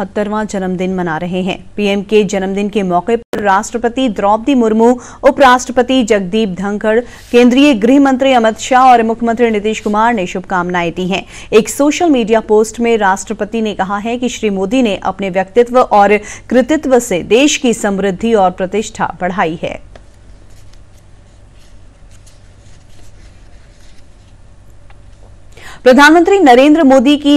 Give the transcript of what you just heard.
बहत्तरवा जन्मदिन मना रहे हैं पीएम के जन्मदिन के मौके पर राष्ट्रपति द्रौपदी मुर्मू उपराष्ट्रपति जगदीप धनखड़ केंद्रीय गृह मंत्री अमित शाह और मुख्यमंत्री नीतीश कुमार ने शुभकामनाएं दी हैं एक सोशल मीडिया पोस्ट में राष्ट्रपति ने कहा है कि श्री मोदी ने अपने व्यक्तित्व और कृतित्व से देश की समृद्धि और प्रतिष्ठा बढ़ाई है प्रधानमंत्री नरेंद्र मोदी की